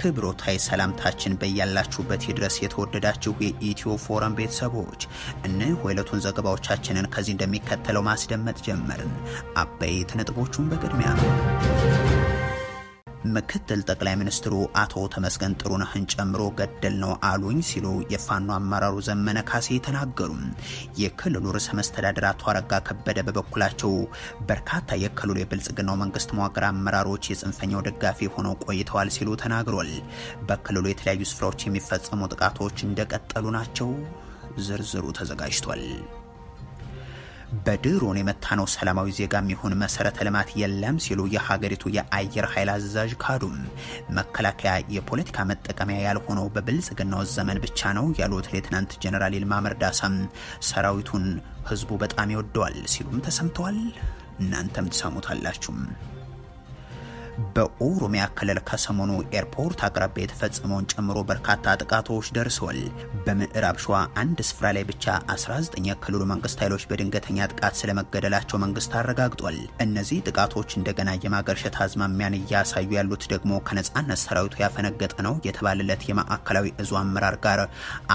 ክብሮታይ ሰላምታችን በያላችሁበት ድረስ የተወደዳችሁ የኢትዮ ፎረም ቤተሰቦች እነሆ የዕለቱን ዘገባዎቻችንን ከዚህ እንደሚከተለው ማስደመጥ ጀመርን። አበይት ነጥቦቹን በቅድሚያ ነው። ምክትል ጠቅላይ ሚኒስትሩ አቶ ተመስገን ጥሩነህን ጨምሮ ገደል ነው አሉኝ ሲሉ የፋኖ አመራሩ ዘመነ ካሴ ተናገሩም። የክልሉ ርዕሰ መስተዳድር አቶ አረጋ ከበደ በበኩላቸው በርካታ የክልሉ የብልጽግናው መንግስት መዋቅር አመራሮች የጽንፈኛው ደጋፊ ሆነው ቆይተዋል ሲሉ ተናግሯል። በክልሉ የተለያዩ ስፍራዎች የሚፈጸሙ ጥቃቶች እንደቀጠሉ ናቸው። ዝርዝሩ ተዘጋጅቷል። በድሮን የመታነው ሰላማዊ ዜጋ የሚሆን መሰረተ ልማት የለም ሲሉ የሀገሪቱ የአየር ኃይል አዛዥ ካዱም። መከላከያ የፖለቲካ መጠቀሚያ ያልሆነው በብልጽግናው ዘመን ብቻ ነው ያሉት ሌትናንት ጀነራል ይልማ መርዳሳም ሰራዊቱን ህዝቡ በጣም ይወደዋል ሲሉም ተሰምተዋል። እናንተም ትሰሙታላችሁም። በኦሮሚያ ክልል ከሰሞኑ ኤርፖርት አቅራቢያ የተፈጸመውን ጨምሮ በርካታ ጥቃቶች ደርሰዋል። በምዕራብ ሸዋ አንድ ስፍራ ላይ ብቻ 19 የክልሉ መንግስት ኃይሎች በድንገተኛ ጥቃት ስለመገደላቸው መንግስት አረጋግጧል። እነዚህ ጥቃቶች እንደገና የማገርሸት አዝማሚያን እያሳዩ ያሉት ደግሞ ከነጻነት ሰራዊቱ ያፈነገጠ ነው የተባለለት የማዕከላዊ እዙ አመራር ጋር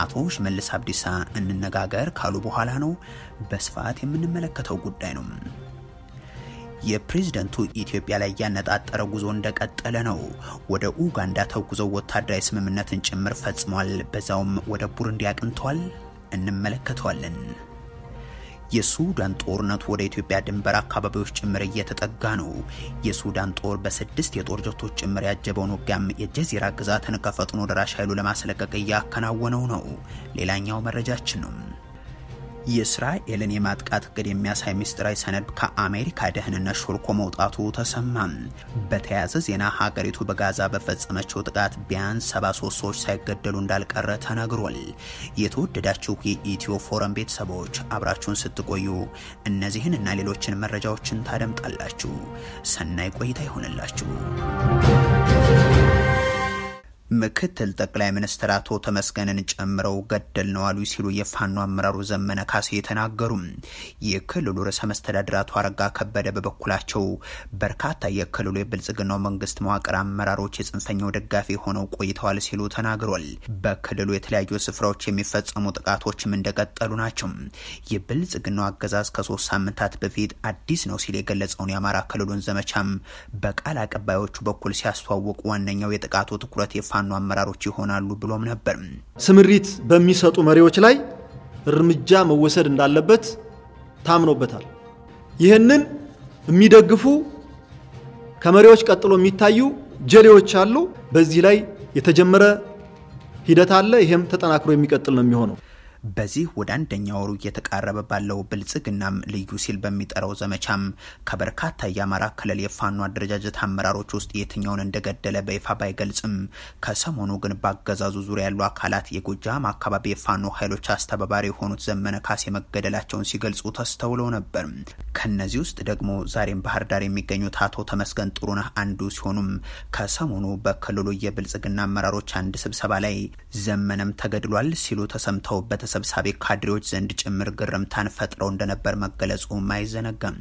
አቶ ሽመልስ አብዲሳ እንነጋገር ካሉ በኋላ ነው በስፋት የምንመለከተው ጉዳይ ነው። የፕሬዝደንቱ ኢትዮጵያ ላይ ያነጣጠረ ጉዞ እንደቀጠለ ነው። ወደ ኡጋንዳ ተጉዘው ወታደራዊ ስምምነትን ጭምር ፈጽሟል። በዛውም ወደ ቡሩንዲ አቅንተዋል። እንመለከተዋለን። የሱዳን ጦርነት ወደ ኢትዮጵያ ድንበር አካባቢዎች ጭምር እየተጠጋ ነው። የሱዳን ጦር በስድስት የጦር ጀቶች ጭምር ያጀበውን ውጊያም የጀዚራ ግዛትን ከፈጥኖ ደራሽ ኃይሉ ለማስለቀቅ እያከናወነው ነው። ሌላኛው መረጃችን ነው። የእስራኤልን የማጥቃት እቅድ የሚያሳይ ምስጢራዊ ሰነድ ከአሜሪካ ደህንነት ሾልኮ መውጣቱ ተሰማ። በተያያዘ ዜና ሀገሪቱ በጋዛ በፈጸመችው ጥቃት ቢያንስ 73 ሰዎች ሳይገደሉ እንዳልቀረ ተነግሯል። የተወደዳችሁ የኢትዮ ፎረም ቤተሰቦች አብራችሁን ስትቆዩ እነዚህን እና ሌሎችን መረጃዎችን ታደምጣላችሁ። ሰናይ ቆይታ ይሆንላችሁ። ምክትል ጠቅላይ ሚኒስትር አቶ ተመስገንን ጨምረው ገደል ነው አሉ ሲሉ የፋኖ አመራሩ ዘመነ ካሴ የተናገሩ። የክልሉ ርዕሰ መስተዳድር አቶ አረጋ ከበደ በበኩላቸው በርካታ የክልሉ የብልጽግናው መንግስት መዋቅር አመራሮች የጽንፈኛው ደጋፊ ሆነው ቆይተዋል ሲሉ ተናግሯል። በክልሉ የተለያዩ ስፍራዎች የሚፈጸሙ ጥቃቶችም እንደቀጠሉ ናቸው። የብልጽግናው አገዛዝ ከሶስት ሳምንታት በፊት አዲስ ነው ሲል የገለጸውን የአማራ ክልሉን ዘመቻም በቃል አቀባዮቹ በኩል ሲያስተዋውቅ ዋነኛው የጥቃቱ ትኩረት የፋ የፋኖ አመራሮች ይሆናሉ ብሎም ነበር። ስምሪት በሚሰጡ መሪዎች ላይ እርምጃ መወሰድ እንዳለበት ታምኖበታል። ይህንን የሚደግፉ ከመሪዎች ቀጥሎ የሚታዩ ጀሌዎች አሉ። በዚህ ላይ የተጀመረ ሂደት አለ። ይሄም ተጠናክሮ የሚቀጥል ነው የሚሆነው። በዚህ ወደ አንደኛ ወሩ እየተቃረበ ባለው ብልጽግናም ልዩ ሲል በሚጠራው ዘመቻም ከበርካታ የአማራ ክልል የፋኖ አደረጃጀት አመራሮች ውስጥ የትኛውን እንደገደለ በይፋ ባይገልጽም ከሰሞኑ ግን በአገዛዙ ዙሪያ ያሉ አካላት የጎጃም አካባቢ የፋኖ ኃይሎች አስተባባሪ የሆኑት ዘመነ ካሴ መገደላቸውን ሲገልጹ ተስተውለው ነበር። ከነዚህ ውስጥ ደግሞ ዛሬም ባህር ዳር የሚገኙት አቶ ተመስገን ጥሩነህ አንዱ ሲሆኑም ከሰሞኑ በክልሉ የብልጽግና አመራሮች አንድ ስብሰባ ላይ ዘመነም ተገድሏል ሲሉ ተሰምተው ሰብሳቢ ካድሬዎች ዘንድ ጭምር ግርምታን ፈጥረው እንደነበር መገለጹም አይዘነጋም።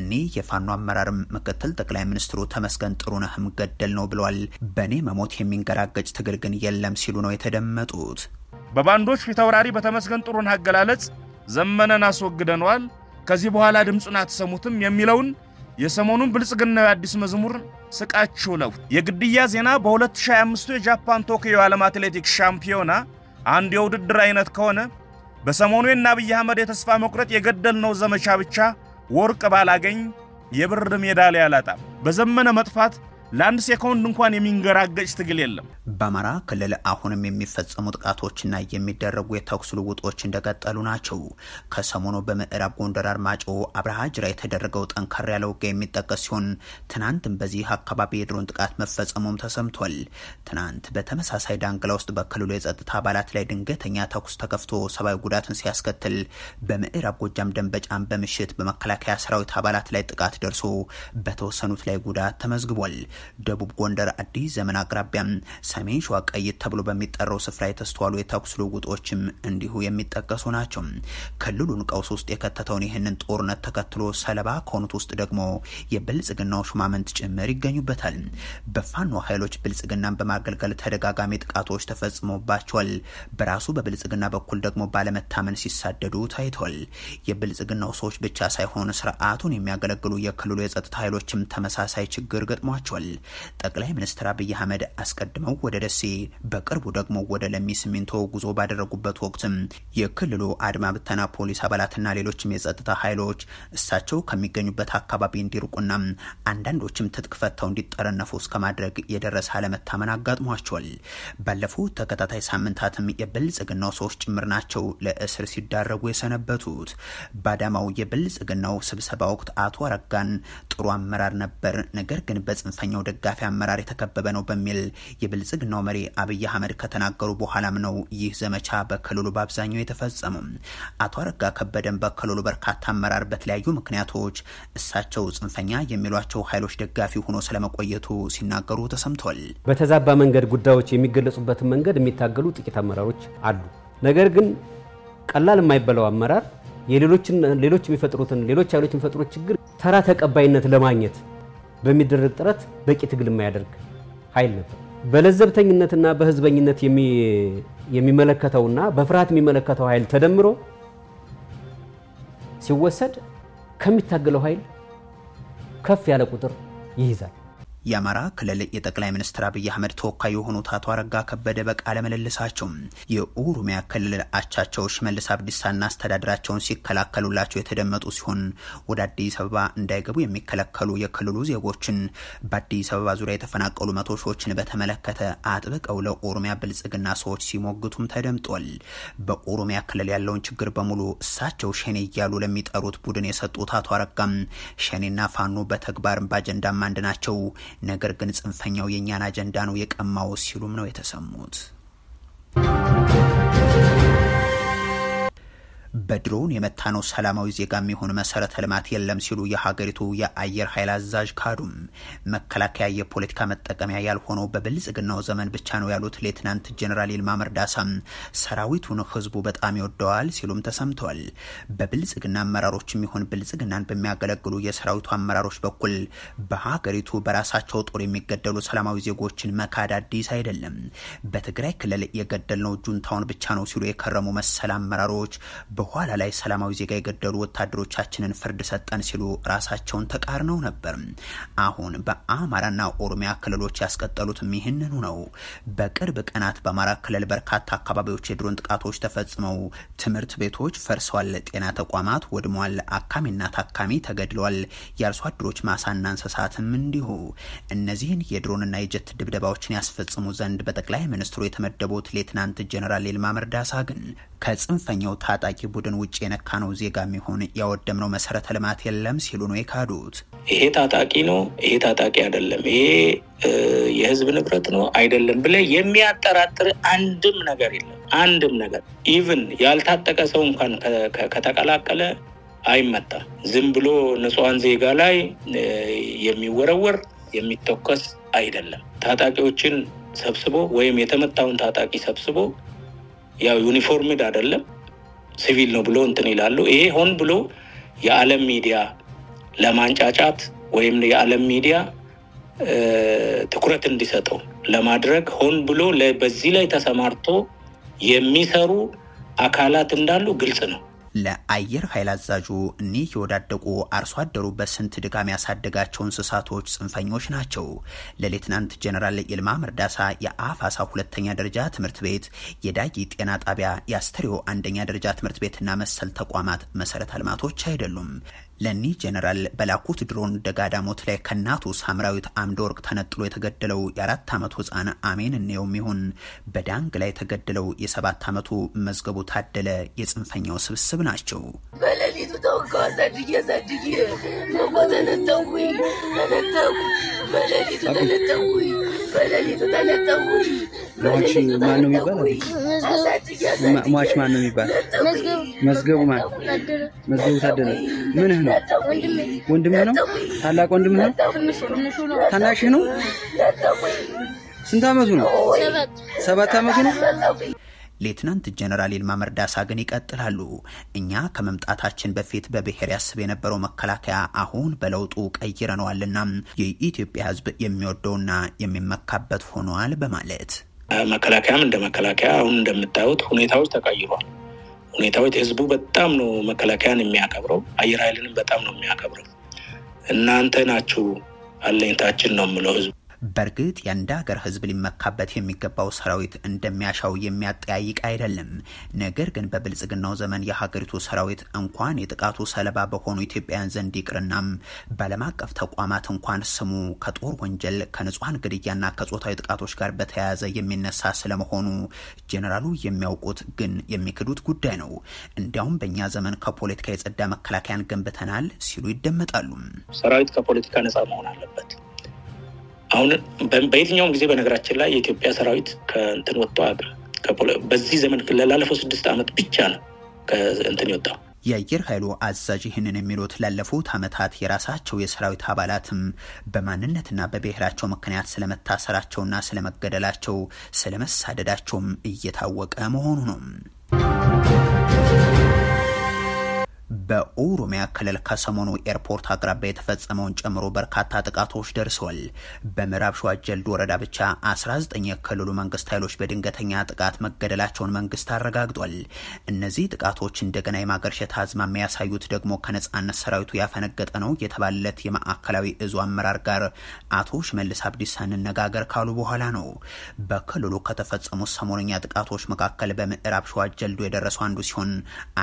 እኒህ የፋኖ አመራርም ምክትል ጠቅላይ ሚኒስትሩ ተመስገን ጥሩነህም ገደል ነው ብለዋል። በእኔ መሞት የሚንገራገጭ ትግል ግን የለም ሲሉ ነው የተደመጡት። በባንዶች ፊታውራሪ በተመስገን ጥሩነህ አገላለጽ ዘመነን አስወግደነዋል፣ ከዚህ በኋላ ድምፁን አትሰሙትም የሚለውን የሰሞኑን ብልጽግናዊ አዲስ መዝሙር ስቃችሁ ለው የግድያ ዜና በ2025 የጃፓን ቶኪዮ ዓለም አትሌቲክስ ሻምፒዮና አንድ የውድድር አይነት ከሆነ በሰሞኑ አብይ አህመድ የተስፋ መቁረጥ የገደልነው ዘመቻ ብቻ ወርቅ ባላገኝ የብር ሜዳሊያ አላጣም። በዘመነ መጥፋት ለአንድ ሴኮንድ እንኳን የሚንገራገጭ ትግል የለም። በአማራ ክልል አሁንም የሚፈጸሙ ጥቃቶችና የሚደረጉ የተኩስ ልውጦች እንደቀጠሉ ናቸው። ከሰሞኑ በምዕራብ ጎንደር አርማጮ አብረሃ ጅራ የተደረገው ጠንከር ያለ ውጊያ የሚጠቀስ ሲሆን ትናንትም በዚህ አካባቢ የድሮን ጥቃት መፈጸሙም ተሰምቷል። ትናንት በተመሳሳይ ዳንግላ ውስጥ በክልሉ የጸጥታ አባላት ላይ ድንገተኛ ተኩስ ተከፍቶ ሰብአዊ ጉዳትን ሲያስከትል፣ በምዕራብ ጎጃም ደንበጫን በምሽት በመከላከያ ሰራዊት አባላት ላይ ጥቃት ደርሶ በተወሰኑት ላይ ጉዳት ተመዝግቧል። ደቡብ ጎንደር አዲስ ዘመን አቅራቢያ ሰሜን ሸዋ ቀይት ተብሎ በሚጠራው ስፍራ የተስተዋሉ የተኩስ ልውውጦችም እንዲሁ የሚጠቀሱ ናቸው። ክልሉን ቀውስ ውስጥ የከተተውን ይህንን ጦርነት ተከትሎ ሰለባ ከሆኑት ውስጥ ደግሞ የብልጽግናው ሹማምንት ጭምር ይገኙበታል። በፋኖ ኃይሎች ብልጽግናን በማገልገል ተደጋጋሚ ጥቃቶች ተፈጽሞባቸዋል። በራሱ በብልጽግና በኩል ደግሞ ባለመታመን ሲሳደዱ ታይቷል። የብልጽግናው ሰዎች ብቻ ሳይሆን ስርዓቱን የሚያገለግሉ የክልሉ የጸጥታ ኃይሎችም ተመሳሳይ ችግር ገጥሟቸዋል። ጠቅላይ ሚኒስትር አብይ አህመድ አስቀድመው ወደ ደሴ በቅርቡ ደግሞ ወደ ለሚ ሲሚንቶ ጉዞ ባደረጉበት ወቅትም የክልሉ አድማ ብተና ፖሊስ አባላትና ሌሎችም የጸጥታ ኃይሎች እሳቸው ከሚገኙበት አካባቢ እንዲርቁና አንዳንዶችም ትጥቅ ፈተው እንዲጠረነፉ እስከ ማድረግ የደረሰ አለመታመን አጋጥሟቸዋል። ባለፉት ተከታታይ ሳምንታትም የብልጽግናው ሰዎች ጭምር ናቸው ለእስር ሲዳረጉ የሰነበቱት። ባዳማው የብልጽግናው ስብሰባ ወቅት አቶ አረጋን ጥሩ አመራር ነበር፣ ነገር ግን በጽንፈኛው በአብዛኛው ደጋፊ አመራር የተከበበ ነው በሚል የብልጽግናው መሪ አብይ አህመድ ከተናገሩ በኋላም ነው ይህ ዘመቻ በክልሉ በአብዛኛው የተፈጸመው። አቶ አረጋ ከበደን በክልሉ በርካታ አመራር በተለያዩ ምክንያቶች እሳቸው ጽንፈኛ የሚሏቸው ኃይሎች ደጋፊ ሆኖ ስለመቆየቱ ሲናገሩ ተሰምቷል። በተዛባ መንገድ ጉዳዮች የሚገለጹበትን መንገድ የሚታገሉ ጥቂት አመራሮች አሉ። ነገር ግን ቀላል የማይበላው አመራር የሌሎች የሚፈጥሩትን ሌሎች ኃይሎች የሚፈጥሩት ችግር ተራ ተቀባይነት ለማግኘት በሚደረግ ጥረት በቂ ትግል የማያደርግ ኃይል ነበር። በለዘብተኝነትና በህዝበኝነት የሚመለከተውና በፍርሃት የሚመለከተው ኃይል ተደምሮ ሲወሰድ ከሚታገለው ኃይል ከፍ ያለ ቁጥር ይይዛል። የአማራ ክልል የጠቅላይ ሚኒስትር አብይ አህመድ ተወካይ የሆኑት አቶ አረጋ ከበደ በቃለ ምልልሳቸው የኦሮሚያ ክልል አቻቸው ሽመልስ አብዲሳና አስተዳደራቸውን ሲከላከሉላቸው የተደመጡ ሲሆን ወደ አዲስ አበባ እንዳይገቡ የሚከለከሉ የክልሉ ዜጎችን በአዲስ አበባ ዙሪያ የተፈናቀሉ መቶ ሺዎችን በተመለከተ አጥብቀው ለኦሮሚያ ብልጽግና ሰዎች ሲሞግቱም ተደምጧል። በኦሮሚያ ክልል ያለውን ችግር በሙሉ እሳቸው ሸኔ እያሉ ለሚጠሩት ቡድን የሰጡት አቶ አረጋም ሸኔና ፋኖ በተግባር በአጀንዳም አንድ ናቸው ነገር ግን ጽንፈኛው የእኛን አጀንዳ ነው የቀማው ሲሉም ነው የተሰሙት። በድሮን የመታ ነው ሰላማዊ ዜጋ የሚሆን መሰረተ ልማት የለም ሲሉ የሀገሪቱ የአየር ኃይል አዛዥ ካዱም። መከላከያ የፖለቲካ መጠቀሚያ ያልሆነው በብልጽግናው ዘመን ብቻ ነው ያሉት ሌትናንት ጀኔራል ይልማ መርዳሳም ሰራዊቱን ህዝቡ በጣም ይወደዋል ሲሉም ተሰምተዋል። በብልጽግና አመራሮች የሚሆን ብልጽግናን በሚያገለግሉ የሰራዊቱ አመራሮች በኩል በሀገሪቱ በራሳቸው ጦር የሚገደሉ ሰላማዊ ዜጎችን መካድ አዲስ አይደለም። በትግራይ ክልል የገደልነው ጁንታውን ብቻ ነው ሲሉ የከረሙ መሰል አመራሮች በኋላ ላይ ሰላማዊ ዜጋ የገደሉ ወታደሮቻችንን ፍርድ ሰጠን ሲሉ ራሳቸውን ተቃርነው ነበር። አሁን በአማራና ኦሮሚያ ክልሎች ያስቀጠሉት ይህንኑ ነው። በቅርብ ቀናት በአማራ ክልል በርካታ አካባቢዎች የድሮን ጥቃቶች ተፈጽመው ትምህርት ቤቶች ፈርሰዋል፣ ጤና ተቋማት ወድመዋል፣ አካሚና ታካሚ ተገድለዋል፣ የአርሶ አደሮች ማሳና እንስሳትም እንዲሁ። እነዚህን የድሮንና የጀት ድብደባዎችን ያስፈጽሙ ዘንድ በጠቅላይ ሚኒስትሩ የተመደቡት ሌትናንት ጀነራል ይልማ መርዳሳ ግን ከጽንፈኛው ታጣቂ ቡድን ውጭ የነካ ነው ዜጋ የሚሆን ያወደምነው መሰረተ ልማት የለም ሲሉ ነው የካዱት። ይሄ ታጣቂ ነው፣ ይሄ ታጣቂ አይደለም፣ ይሄ የህዝብ ንብረት ነው አይደለም ብለ የሚያጠራጥር አንድም ነገር የለም። አንድም ነገር ኢቭን ያልታጠቀ ሰው እንኳን ከተቀላቀለ አይመጣም። ዝም ብሎ ንጹሐን ዜጋ ላይ የሚወረወር የሚተኮስ አይደለም። ታጣቂዎችን ሰብስቦ ወይም የተመታውን ታጣቂ ሰብስቦ ያው ዩኒፎርምድ አይደለም ሲቪል ነው ብሎ እንትን ይላሉ። ይሄ ሆን ብሎ የዓለም ሚዲያ ለማንጫጫት ወይም የዓለም ሚዲያ ትኩረት እንዲሰጠው ለማድረግ ሆን ብሎ በዚህ ላይ ተሰማርቶ የሚሰሩ አካላት እንዳሉ ግልጽ ነው። ለአየር ኃይል አዛዡ እኒህ የወዳደቁ አርሶ አደሩ በስንት ድጋም ያሳደጋቸው እንስሳቶች ጽንፈኞች ናቸው። ለሌትናንት ጀነራል ይልማ መርዳሳ የአፋሳ ሁለተኛ ደረጃ ትምህርት ቤት፣ የዳጊ ጤና ጣቢያ፣ የአስተሪዮ አንደኛ ደረጃ ትምህርት ቤትና መሰል ተቋማት መሰረተ ልማቶች አይደሉም። ለኒ ጄኔራል በላኩት ድሮን ደጋዳሞት ላይ ከእናቱ ሳምራዊት አምደ ወርቅ ተነጥሎ የተገደለው የአራት ዓመቱ ህፃን አሜን እንየውም ይሁን በዳንግ ላይ የተገደለው የሰባት ዓመቱ መዝገቡ ታደለ የጽንፈኛው ስብስብ ናቸው። በሌሊቱ ተወጋው አሳድጌ አሳድጌ ሞቆ ተነጠውኝ ተነጠው በሌሊቱ ተነጠውኝ በሌሊቱ ተነጠውኝ ማን ነው የሚባል? ሟች ማን ነው የሚባል? መዝገቡ ማን? መዝገቡ ታደለ ምንህ ነው? ነው? ነው? ታላቅ ወንድም ነው? ታናሽ ነው? ስንት ዓመቱ ነው? ሰባት ዓመቱ ነው? ሌትናንት ጀነራል ይልማ መርዳሳ ግን ይቀጥላሉ። እኛ ከመምጣታችን በፊት በብሔር ያስብ የነበረው መከላከያ አሁን በለውጡ ቀይረነዋልና የኢትዮጵያ ሕዝብ የሚወደውና የሚመካበት ሆኗል በማለት መከላከያም እንደ መከላከያ አሁን እንደምታዩት ሁኔታዎች ተቀይሯል። ሁኔታዎች ህዝቡ በጣም ነው መከላከያን የሚያከብረው፣ አየር ኃይልንም በጣም ነው የሚያከብረው። እናንተ ናችሁ አለኝታችን ነው የምለው ህዝቡ በእርግጥ የአንድ ሀገር ህዝብ ሊመካበት የሚገባው ሰራዊት እንደሚያሻው የሚያጠያይቅ አይደለም። ነገር ግን በብልጽግናው ዘመን የሀገሪቱ ሰራዊት እንኳን የጥቃቱ ሰለባ በሆኑ ኢትዮጵያውያን ዘንድ ይቅርናም በዓለም አቀፍ ተቋማት እንኳን ስሙ ከጦር ወንጀል ከንጹሐን ግድያና ከጾታዊ ጥቃቶች ጋር በተያያዘ የሚነሳ ስለመሆኑ ጄኔራሉ የሚያውቁት ግን የሚክዱት ጉዳይ ነው። እንዲያውም በእኛ ዘመን ከፖለቲካ የጸዳ መከላከያን ገንብተናል ሲሉ ይደመጣሉ። ሰራዊት ከፖለቲካ ነጻ መሆን አለበት። አሁን በየትኛውም ጊዜ በነገራችን ላይ የኢትዮጵያ ሰራዊት ከእንትን ወጥቶ በዚህ ዘመን ላለፈው ስድስት ዓመት ብቻ ነው ከእንትን የወጣው። የአየር ኃይሉ አዛዥ ይህንን የሚሉት ላለፉት ዓመታት የራሳቸው የሰራዊት አባላትም በማንነትና በብሔራቸው ምክንያት ስለመታሰራቸውና ስለመገደላቸው ስለመሳደዳቸውም እየታወቀ መሆኑ ነው። በኦሮሚያ ክልል ከሰሞኑ ኤርፖርት አቅራቢያ የተፈጸመውን ጨምሮ በርካታ ጥቃቶች ደርሰዋል። በምዕራብ ሸዋ ወረዳ ብቻ 19 የክልሉ መንግስት ኃይሎች በድንገተኛ ጥቃት መገደላቸውን መንግስት አረጋግጧል። እነዚህ ጥቃቶች እንደገና የማገርሸት አዝማሚያ ያሳዩት ደግሞ ከነጻነት ሰራዊቱ ያፈነገጠ ነው የተባለለት የማዕከላዊ እዙ አመራር ጋር አቶ ሽመልስ አብዲሳ እንነጋገር ካሉ በኋላ ነው። በክልሉ ከተፈጸሙት ሰሞነኛ ጥቃቶች መካከል በምዕራብ ሸዋ ጀልዱ የደረሰው አንዱ ሲሆን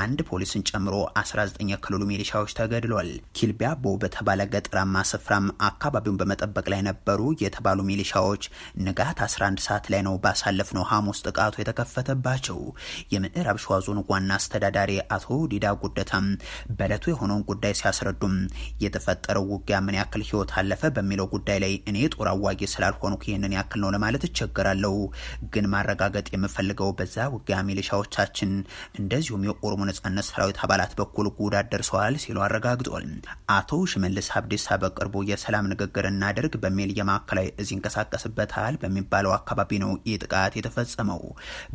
አንድ ፖሊስን ጨምሮ 19 የክልሉ ሚሊሻዎች ተገድሏል። ኪልቢያቦ በተባለ ገጠራማ ስፍራም አካባቢውን በመጠበቅ ላይ ነበሩ የተባሉ ሚሊሻዎች ንጋት 11 ሰዓት ላይ ነው ባሳለፍነው ሐሙስ ጥቃቱ የተከፈተባቸው። የምዕራብ ሸዋ ዞን ዋና አስተዳዳሪ አቶ ዲዳ ጉደታም በለቱ የሆነውን ጉዳይ ሲያስረዱም የተፈጠረው ውጊያ ምን ያክል ህይወት አለፈ በሚለው ጉዳይ ላይ እኔ ጦር አዋጊ ስላልሆኑ ይህንን ያክል ነው ለማለት እቸገራለሁ፣ ግን ማረጋገጥ የምፈልገው በዛ ውጊያ ሚሊሻዎቻችን እንደዚሁም የኦሮሞ ነጻነት ሰራዊት አባላት በኩል በበኩሉ ጉዳት ደርሰዋል ሲሉ አረጋግጧል። አቶ ሽመልስ አብዲሳ በቅርቡ የሰላም ንግግር እናደርግ በሚል የማዕከላዊ እዝ ይንቀሳቀስበታል በሚባለው አካባቢ ነው ይህ ጥቃት የተፈጸመው።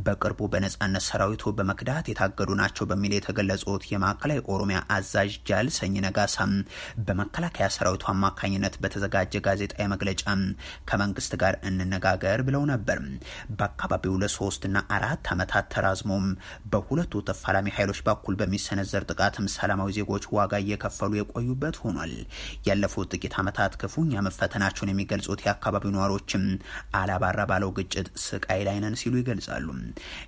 በቅርቡ በነጻነት ሰራዊቱ በመክዳት የታገዱ ናቸው በሚል የተገለጹት የማዕከላዊ ኦሮሚያ አዛዥ ጃል ሰኝ ነጋሳ በመከላከያ ሰራዊቱ አማካኝነት በተዘጋጀ ጋዜጣዊ መግለጫ ከመንግስት ጋር እንነጋገር ብለው ነበር። በአካባቢው ለሶስትና አራት ዓመታት ተራዝሞም በሁለቱ ተፋላሚ ኃይሎች በኩል በሚሰነዘር ጥቃት ምክንያትም ሰላማዊ ዜጎች ዋጋ እየከፈሉ የቆዩበት ሆኗል። ያለፉት ጥቂት ዓመታት ክፉኛ መፈተናቸውን የሚገልጹት የአካባቢው ነዋሪዎችም አላባራ ባለው ግጭት ስቃይ ላይ ነን ሲሉ ይገልጻሉ።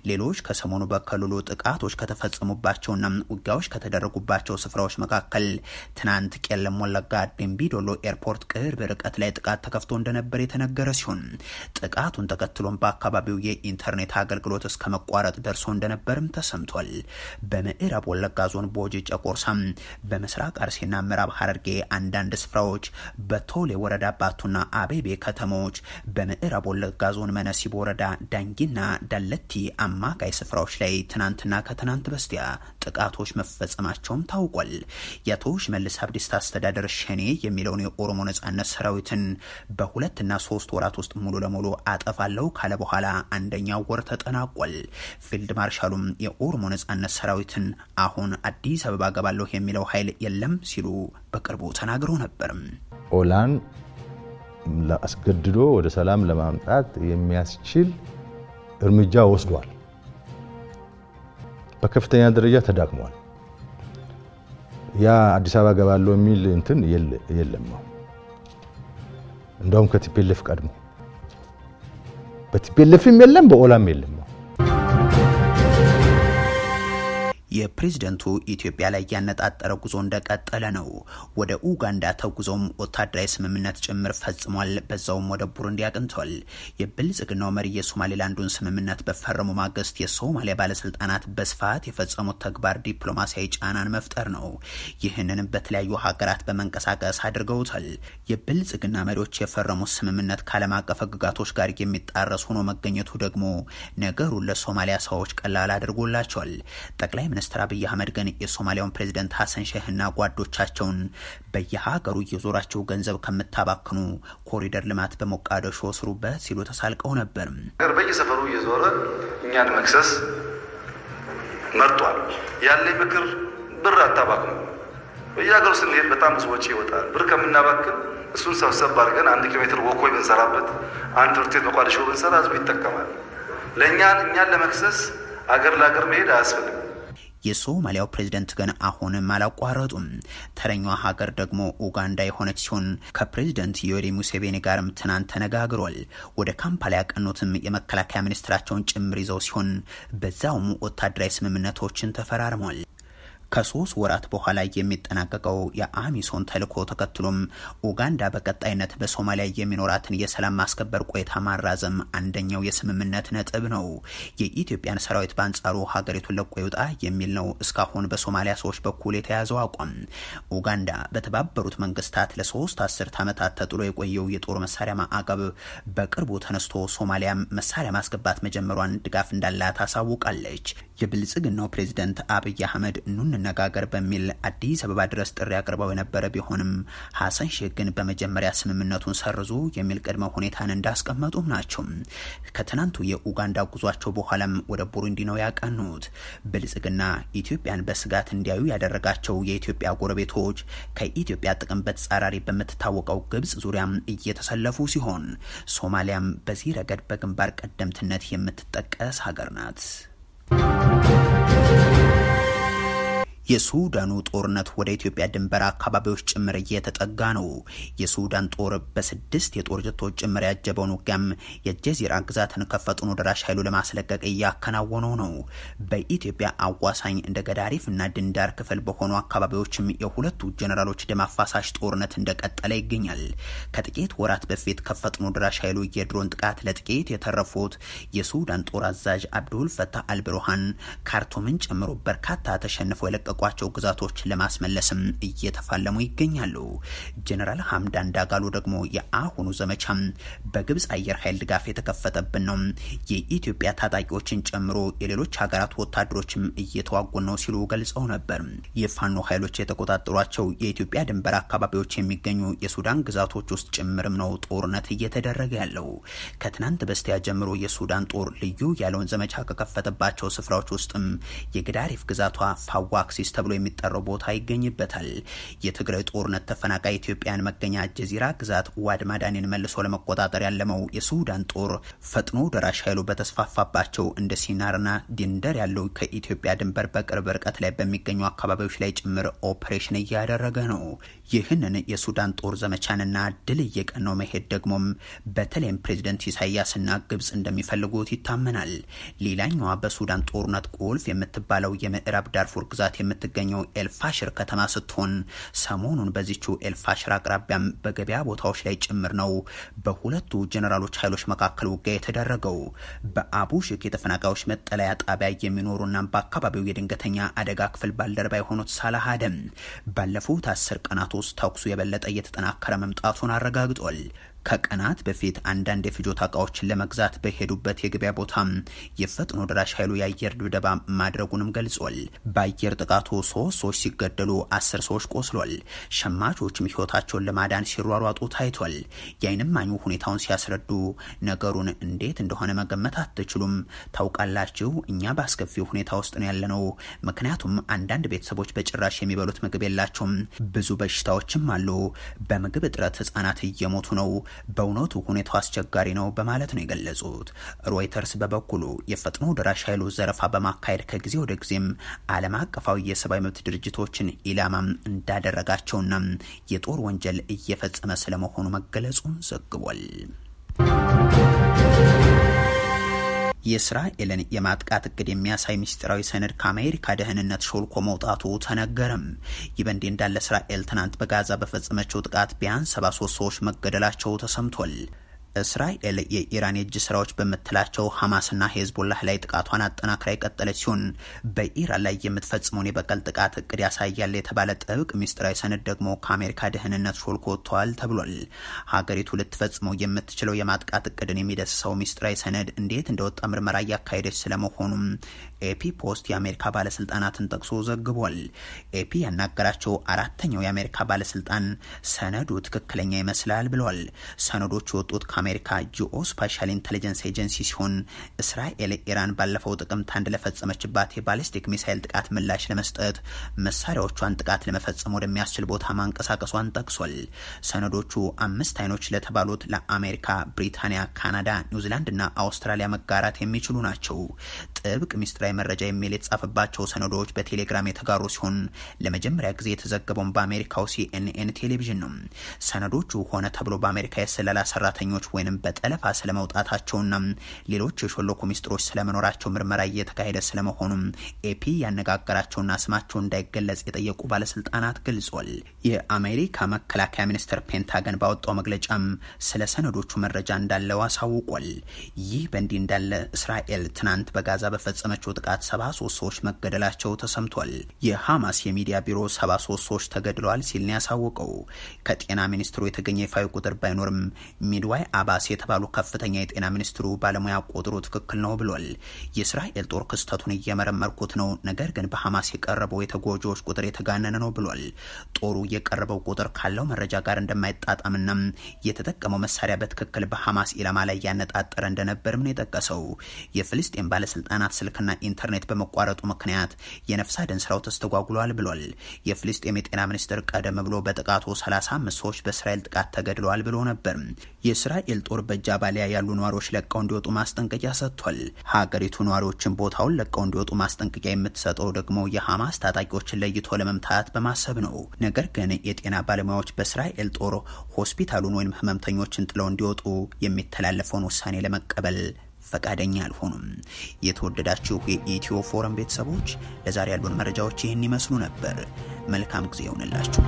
ሌሎች ከሰሞኑ በክልሉ ጥቃቶች ከተፈጸሙባቸውና ውጊያዎች ከተደረጉባቸው ስፍራዎች መካከል ትናንት ቄለም ወለጋ ኤርፖርት ቅርብ ርቀት ላይ ጥቃት ተከፍቶ እንደነበር የተነገረ ሲሆን ጥቃቱን ተከትሎም በአካባቢው የኢንተርኔት አገልግሎት እስከ መቋረጥ ደርሶ እንደነበርም ተሰምቷል። በምዕራብ ወለጋ ዞን ቦጅ ጨቆርሳ፣ በምስራቅ አርሴና ምዕራብ ሐረርጌ አንዳንድ ስፍራዎች፣ በቶሌ ወረዳ ባቱና አቤቤ ከተሞች፣ በምዕራብ ወለጋ ዞን መነሲቦ ወረዳ ዳንጊና ዳለቲ አማካይ ስፍራዎች ላይ ትናንትና ከትናንት በስቲያ ጥቃቶች መፈጸማቸውም ታውቋል። የአቶ ሽመልስ አብዲሳ አስተዳደር ሸኔ የሚለውን የኦሮሞ ነጻነት ሰራዊትን በሁለትና ሶስት ወራት ውስጥ ሙሉ ለሙሉ አጠፋለሁ ካለ በኋላ አንደኛው ወር ተጠናቋል። ፊልድ ማርሻሉም የኦሮሞ ነጻነት ሰራዊትን አሁን አዲስ አዲስ አበባ ገባለሁ የሚለው ኃይል የለም ሲሉ በቅርቡ ተናግሮ ነበርም። ኦላን አስገድዶ ወደ ሰላም ለማምጣት የሚያስችል እርምጃ ወስዷል። በከፍተኛ ደረጃ ተዳክሟል። ያ አዲስ አበባ ገባለሁ የሚል እንትን የለም። እንደውም ከቲፒኤልኤፍ ቀድሞ በቲፒኤልኤፍም የለም፣ በኦላም የለም። የፕሬዝደንቱ ኢትዮጵያ ላይ ያነጣጠረ ጉዞ እንደቀጠለ ነው። ወደ ኡጋንዳ ተጉዞም ወታደራዊ ስምምነት ጭምር ፈጽሟል። በዛውም ወደ ቡሩንዲ አቅንቷል። የብልጽግናው መሪ የሶማሌላንዱን ስምምነት በፈረሙ ማግስት የሶማሊያ ባለስልጣናት በስፋት የፈጸሙት ተግባር ዲፕሎማሲያዊ ጫናን መፍጠር ነው። ይህንንም በተለያዩ ሀገራት በመንቀሳቀስ አድርገውታል። የብልጽግና መሪዎች የፈረሙት ስምምነት ከዓለም አቀፍ ህግጋቶች ጋር የሚጣረስ ሆኖ መገኘቱ ደግሞ ነገሩን ለሶማሊያ ሰዎች ቀላል አድርጎላቸዋል። ጠቅላይ ሚኒስትር ሚኒስትር አብይ አህመድ ግን የሶማሊያውን ፕሬዚደንት ሀሰን ሼህና ጓዶቻቸውን በየሀገሩ እየዞራቸው ገንዘብ ከምታባክኑ ኮሪደር ልማት በሞቃደሾ ስሩበት ሲሉ ተሳልቀው ነበር። ነገር በየሰፈሩ እየዞረ እኛን መክሰስ መርጧል። ያለ ምክር ብር አታባክኑ። በየሀገሩ ስንሄድ በጣም ብዙ ወጪ ይወጣል። ብር ከምናባክን እሱን ሰብሰብ አድርገን አንድ ኪሎ ሜትር ወኮይ ብንሰራበት፣ አንድ ትምህርት ቤት መቋደሾ ብንሰራ ህዝቡ ይጠቀማል። ለእኛን እኛን ለመክሰስ አገር ለአገር መሄድ አያስፈልግም። የሶማሊያው ፕሬዚደንት ግን አሁንም አላቋረጡም። ተረኛ ሀገር ደግሞ ኡጋንዳ የሆነች ሲሆን ከፕሬዚደንት ዮዌሪ ሙሴቬኒ ጋርም ትናንት ተነጋግሯል። ወደ ካምፓላ ያቀኑትም የመከላከያ ሚኒስትራቸውን ጭምር ይዘው ሲሆን በዛውም ወታደራዊ ስምምነቶችን ተፈራርሟል። ከሶስት ወራት በኋላ የሚጠናቀቀው የአሚሶን ተልዕኮ ተከትሎም ኡጋንዳ በቀጣይነት በሶማሊያ የሚኖራትን የሰላም ማስከበር ቆይታ ማራዘም አንደኛው የስምምነት ነጥብ ነው። የኢትዮጵያን ሰራዊት በአንጻሩ ሀገሪቱን ለቆ ይውጣ የሚል ነው እስካሁን በሶማሊያ ሰዎች በኩል የተያዘው አቋም። ኡጋንዳ በተባበሩት መንግስታት ለሶስት አስርት ዓመታት ተጥሎ የቆየው የጦር መሳሪያ ማዕቀብ በቅርቡ ተነስቶ ሶማሊያ መሳሪያ ማስገባት መጀመሯን ድጋፍ እንዳላት ታሳውቃለች። የብልጽግናው ፕሬዚደንት አብይ አህመድ ኑን እንነጋገር በሚል አዲስ አበባ ድረስ ጥሪ አቅርበው የነበረ ቢሆንም ሀሰን ሼህ ግን በመጀመሪያ ስምምነቱን ሰርዙ የሚል ቅድመ ሁኔታን እንዳስቀመጡም ናቸው። ከትናንቱ የኡጋንዳ ጉዟቸው በኋላም ወደ ቡሩንዲ ነው ያቀኑት። ብልጽግና ኢትዮጵያን በስጋት እንዲያዩ ያደረጋቸው የኢትዮጵያ ጎረቤቶች ከኢትዮጵያ ጥቅም በተጻራሪ በምትታወቀው ግብጽ ዙሪያም እየተሰለፉ ሲሆን ሶማሊያም በዚህ ረገድ በግንባር ቀደምትነት የምትጠቀስ ሀገር ናት። የሱዳኑ ጦርነት ወደ ኢትዮጵያ ድንበር አካባቢዎች ጭምር እየተጠጋ ነው። የሱዳን ጦር በስድስት የጦር ጀቶች ጭምር ያጀበውን ውጊያም የጀዚራ ግዛትን ከፈጥኖ ደራሽ ኃይሉ ለማስለቀቅ እያከናወነው ነው። በኢትዮጵያ አዋሳኝ እንደ ገዳሪፍ እና ድንዳር ክፍል በሆኑ አካባቢዎችም የሁለቱ ጀኔራሎች ደም አፋሳሽ ጦርነት እንደቀጠለ ይገኛል። ከጥቂት ወራት በፊት ከፈጥኖ ደራሽ ኃይሉ የድሮን ጥቃት ለጥቂት የተረፉት የሱዳን ጦር አዛዥ አብዱል ፈታህ አልብሩሃን ካርቱምን ጨምሮ በርካታ ተሸንፈው የለቀ ያስለቀቋቸው ግዛቶች ለማስመለስም እየተፋለሙ ይገኛሉ። ጀኔራል ሀምዳን ዳጋሎ ደግሞ የአሁኑ ዘመቻ በግብፅ አየር ኃይል ድጋፍ የተከፈተብን ነው፣ የኢትዮጵያ ታጣቂዎችን ጨምሮ የሌሎች ሀገራት ወታደሮችም እየተዋጉ ነው ሲሉ ገልጸው ነበር። የፋኖ ኃይሎች የተቆጣጠሯቸው የኢትዮጵያ ድንበር አካባቢዎች የሚገኙ የሱዳን ግዛቶች ውስጥ ጭምርም ነው ጦርነት እየተደረገ ያለው። ከትናንት በስቲያ ጀምሮ የሱዳን ጦር ልዩ ያለውን ዘመቻ ከከፈተባቸው ስፍራዎች ውስጥም የግዳሪፍ ግዛቷ ፋዋክሲ ኦፊስ ተብሎ የሚጠራው ቦታ ይገኝበታል። የትግራይ ጦርነት ተፈናቃይ ኢትዮጵያን መገኛ ጀዚራ ግዛት ዋድ ማዳኔን መልሶ ለመቆጣጠር ያለመው የሱዳን ጦር ፈጥኖ ደራሽ ኃይሉ በተስፋፋባቸው እንደ ሲናርና ዲንደር ያለው ከኢትዮጵያ ድንበር በቅርብ ርቀት ላይ በሚገኙ አካባቢዎች ላይ ጭምር ኦፕሬሽን እያደረገ ነው። ይህንን የሱዳን ጦር ዘመቻንና ድል እየቀነው መሄድ ደግሞም በተለይም ፕሬዚደንት ኢሳያስና ግብጽ እንደሚፈልጉት ይታመናል። ሌላኛዋ በሱዳን ጦርነት ቁልፍ የምትባለው የምዕራብ ዳርፉር ግዛት የም የምትገኘው ኤልፋሽር ከተማ ስትሆን ሰሞኑን በዚቹ ኤልፋሽር አቅራቢያም በገበያ ቦታዎች ላይ ጭምር ነው በሁለቱ ጀኔራሎች ኃይሎች መካከል ውጊያ የተደረገው። በአቡሽክ የተፈናቃዮች መጠለያ ጣቢያ የሚኖሩና በአካባቢው የድንገተኛ አደጋ ክፍል ባልደረባ የሆኑት ሳላህ አደም ባለፉት አስር ቀናት ውስጥ ተኩሱ የበለጠ እየተጠናከረ መምጣቱን አረጋግጧል። ከቀናት በፊት አንዳንድ የፍጆታ እቃዎችን ለመግዛት በሄዱበት የገበያ ቦታ የፈጥኖ ደራሽ ኃይሉ የአየር ድብደባ ማድረጉንም ገልጿል። በአየር ጥቃቱ ሶስት ሰዎች ሲገደሉ አስር ሰዎች ቆስሏል። ሸማቾችም ህይወታቸውን ለማዳን ሲሯሯጡ ታይቷል። የአይን እማኙ ሁኔታውን ሲያስረዱ ነገሩን እንዴት እንደሆነ መገመት አትችሉም። ታውቃላችሁ፣ እኛ በአስከፊ ሁኔታ ውስጥ ነው ያለነው። ምክንያቱም አንዳንድ ቤተሰቦች በጭራሽ የሚበሉት ምግብ የላቸውም። ብዙ በሽታዎችም አሉ። በምግብ እጥረት ህጻናት እየሞቱ ነው። በእውነቱ ሁኔታው አስቸጋሪ ነው በማለት ነው የገለጹት። ሮይተርስ በበኩሉ የፈጥኖ ደራሽ ኃይሉ ዘረፋ በማካሄድ ከጊዜ ወደ ጊዜም ዓለም አቀፋዊ የሰብአዊ መብት ድርጅቶችን ኢላማም እንዳደረጋቸውና የጦር ወንጀል እየፈጸመ ስለመሆኑ መገለጹን ዘግቧል። የእስራኤልን የማጥቃት እቅድ የሚያሳይ ምስጢራዊ ሰነድ ከአሜሪካ ደህንነት ሾልኮ መውጣቱ ተነገረም። ይህ በእንዲህ እንዳለ እስራኤል ትናንት በጋዛ በፈጸመችው ጥቃት ቢያንስ 73 ሰዎች መገደላቸው ተሰምቷል። እስራኤል የኢራን የእጅ ስራዎች በምትላቸው ሐማስና ሄዝቦላህ ላይ ጥቃቷን አጠናክራ የቀጠለች ሲሆን በኢራን ላይ የምትፈጽመውን የበቀል ጥቃት እቅድ ያሳያል የተባለ ጥብቅ ሚስጥራዊ ሰነድ ደግሞ ከአሜሪካ ደህንነት ሾልኮ ወጥተዋል ተብሏል። ሀገሪቱ ልትፈጽመው የምትችለው የማጥቃት እቅድን የሚደስሰው ሚስጥራዊ ሰነድ እንዴት እንደወጣ ምርመራ እያካሄደች ስለመሆኑም ኤፒ ፖስት የአሜሪካ ባለስልጣናትን ጠቅሶ ዘግቧል። ኤፒ ያናገራቸው አራተኛው የአሜሪካ ባለስልጣን ሰነዱ ትክክለኛ ይመስላል ብለዋል። ሰነዶች የወጡት የአሜሪካ ጂኦ ስፓሻል ኢንቴሊጀንስ ኤጀንሲ ሲሆን እስራኤል ኢራን ባለፈው ጥቅምት አንድ ለፈጸመችባት የባሊስቲክ ሚሳይል ጥቃት ምላሽ ለመስጠት መሳሪያዎቿን ጥቃት ለመፈጸም ወደሚያስችል ቦታ ማንቀሳቀሷን ጠቅሷል። ሰነዶቹ አምስት አይኖች ለተባሉት ለአሜሪካ፣ ብሪታንያ፣ ካናዳ፣ ኒውዚላንድ እና አውስትራሊያ መጋራት የሚችሉ ናቸው። ጥብቅ ሚስጥራዊ መረጃ የሚል የተጻፈባቸው ሰነዶች በቴሌግራም የተጋሩ ሲሆን ለመጀመሪያ ጊዜ የተዘገበውን በአሜሪካው ሲኤንኤን ቴሌቪዥን ነው። ሰነዶቹ ሆነ ተብሎ በአሜሪካ የስለላ ሰራተኞች ወይንም በጠለፋ ስለመውጣታቸውና ሌሎች የሾለኩ ሚስጥሮች ስለመኖራቸው ምርመራ እየተካሄደ ስለመሆኑም ኤፒ ያነጋገራቸውና ስማቸው እንዳይገለጽ የጠየቁ ባለስልጣናት ገልጿል። የአሜሪካ መከላከያ ሚኒስቴር ፔንታገን ባወጣው መግለጫም ስለ ሰነዶቹ መረጃ እንዳለው አሳውቋል። ይህ በእንዲህ እንዳለ እስራኤል ትናንት በጋዛ በፈጸመችው ጥቃት 73 ሰዎች መገደላቸው ተሰምቷል። የሐማስ የሚዲያ ቢሮ 73 ሰዎች ተገድለዋል ሲል ያሳወቀው። ከጤና ሚኒስትሩ የተገኘ ይፋዊ ቁጥር ባይኖርም ሚድዋይ አባስ የተባሉ ከፍተኛ የጤና ሚኒስትሩ ባለሙያ ቁጥሩ ትክክል ነው ብሏል። የእስራኤል ጦር ክስተቱን እየመረመርኩት ነው፣ ነገር ግን በሐማስ የቀረበው የተጎጂዎች ቁጥር የተጋነነ ነው ብሏል። ጦሩ የቀረበው ቁጥር ካለው መረጃ ጋር እንደማይጣጣምና የተጠቀመው መሳሪያ በትክክል በሐማስ ኢላማ ላይ ያነጣጠረ እንደነበርም ነው የጠቀሰው። የፍልስጤን ባለስልጣናት ስልክና ኢንተርኔት በመቋረጡ ምክንያት የነፍስ አድን ስራው ተስተጓጉሏል ብሏል። የፍልስጤም የጤና ሚኒስትር ቀደም ብሎ በጥቃቱ 35 ሰዎች በእስራኤል ጥቃት ተገድለዋል ብሎ ነበር። የእስራኤል የእስራኤል ጦር በጃባሊያ ያሉ ነዋሪዎች ለቀው እንዲወጡ ማስጠንቀቂያ ሰጥቷል። ሀገሪቱ ነዋሪዎችን ቦታውን ለቀው እንዲወጡ ማስጠንቀቂያ የምትሰጠው ደግሞ የሐማስ ታጣቂዎችን ለይቶ ለመምታት በማሰብ ነው። ነገር ግን የጤና ባለሙያዎች በእስራኤል ጦር ሆስፒታሉን ወይም ህመምተኞችን ጥለው እንዲወጡ የሚተላለፈውን ውሳኔ ለመቀበል ፈቃደኛ አልሆኑም። የተወደዳችሁ የኢትዮ ፎረም ቤተሰቦች ለዛሬ ያሉን መረጃዎች ይህን ይመስሉ ነበር። መልካም ጊዜ ይሆንላችሁ።